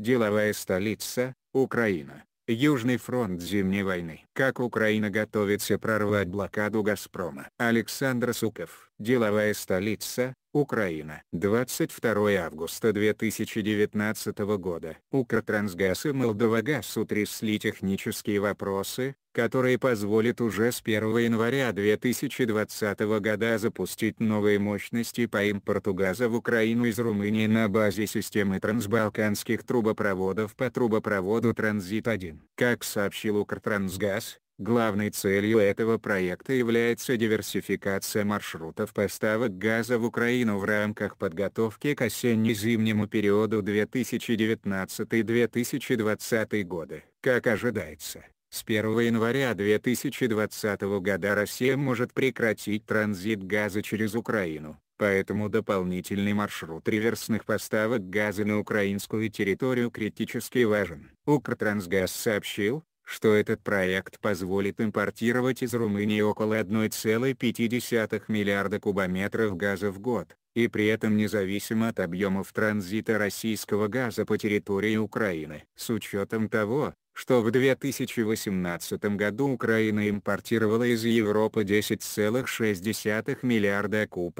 Деловая столица, Украина. Южный фронт зимней войны. Как Украина готовится прорвать блокаду «Газпрома». Александр Суков деловая столица, Украина. 22 августа 2019 года. Укртрансгаз и Молдовагаз утрясли технические вопросы, которые позволят уже с 1 января 2020 года запустить новые мощности по импорту газа в Украину из Румынии на базе системы трансбалканских трубопроводов по трубопроводу «Транзит-1». Как сообщил Укртрансгаз, Главной целью этого проекта является диверсификация маршрутов поставок газа в Украину в рамках подготовки к осенне-зимнему периоду 2019-2020 годы. Как ожидается, с 1 января 2020 года Россия может прекратить транзит газа через Украину, поэтому дополнительный маршрут реверсных поставок газа на украинскую территорию критически важен. Укртрансгаз сообщил, что этот проект позволит импортировать из Румынии около 1,5 миллиарда кубометров газа в год, и при этом независимо от объемов транзита российского газа по территории Украины. С учетом того, что в 2018 году Украина импортировала из Европы 10,6 миллиарда куб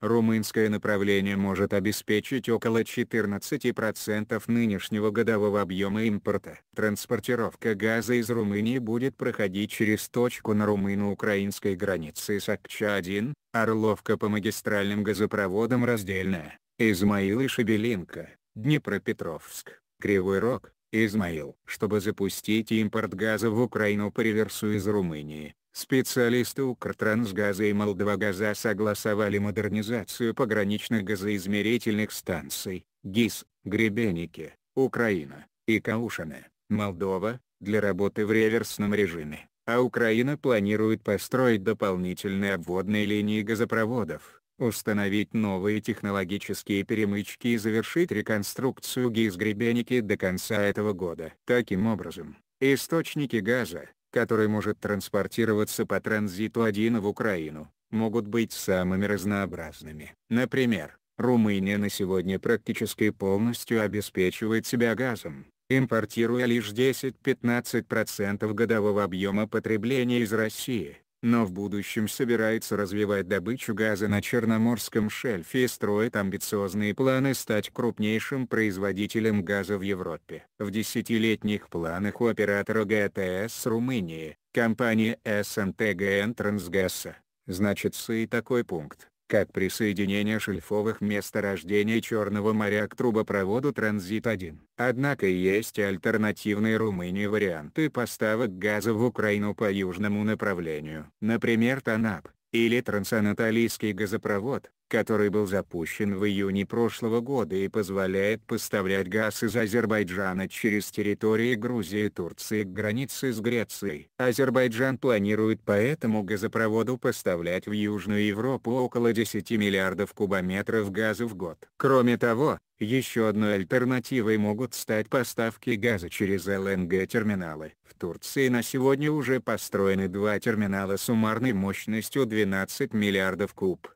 румынское направление может обеспечить около 14% нынешнего годового объема импорта. Транспортировка газа из Румынии будет проходить через точку на румыно-украинской границе Сакча-1, Орловка по магистральным газопроводам раздельная, Измаил и Шебелинка, Днепропетровск, Кривой Рог, Измаил. Чтобы запустить импорт газа в Украину по реверсу из Румынии, Специалисты Укртрансгаза и Молдвагаза согласовали модернизацию пограничных газоизмерительных станций, ГИС, Гребеники, Украина, и Каушина, Молдова, для работы в реверсном режиме, а Украина планирует построить дополнительные обводные линии газопроводов, установить новые технологические перемычки и завершить реконструкцию ГИС Гребеники до конца этого года. Таким образом, источники газа, который может транспортироваться по транзиту один в Украину, могут быть самыми разнообразными. Например, Румыния на сегодня практически полностью обеспечивает себя газом, импортируя лишь 10-15% годового объема потребления из России но в будущем собирается развивать добычу газа на Черноморском шельфе и строит амбициозные планы стать крупнейшим производителем газа в Европе. В десятилетних планах у оператора ГТС Румынии, компания СМТГН Трансгаза, значится и такой пункт как присоединение шельфовых месторождений Черного моря к трубопроводу «Транзит-1». Однако есть альтернативные Румынии варианты поставок газа в Украину по южному направлению. Например Танап, или Трансанатолийский газопровод, который был запущен в июне прошлого года и позволяет поставлять газ из Азербайджана через территории Грузии и Турции к границе с Грецией. Азербайджан планирует по этому газопроводу поставлять в Южную Европу около 10 миллиардов кубометров газа в год. Кроме того, еще одной альтернативой могут стать поставки газа через ЛНГ-терминалы. В Турции на сегодня уже построены два терминала суммарной мощностью 12 миллиардов куб.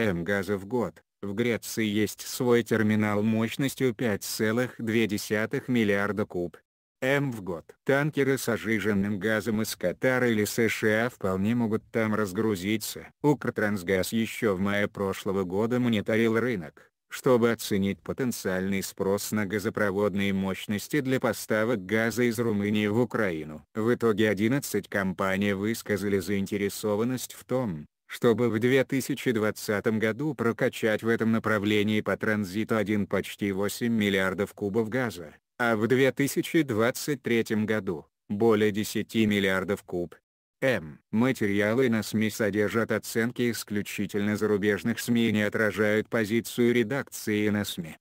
М газа в год. В Греции есть свой терминал мощностью 5,2 миллиарда куб. М в год. Танкеры с ожиженным газом из Катара или США вполне могут там разгрузиться. Укртрансгаз еще в мае прошлого года мониторил рынок, чтобы оценить потенциальный спрос на газопроводные мощности для поставок газа из Румынии в Украину. В итоге 11 компаний высказали заинтересованность в том, чтобы в 2020 году прокачать в этом направлении по транзиту 1 почти 8 миллиардов кубов газа, а в 2023 году – более 10 миллиардов куб. М. Материалы на СМИ содержат оценки исключительно зарубежных СМИ и не отражают позицию редакции на СМИ.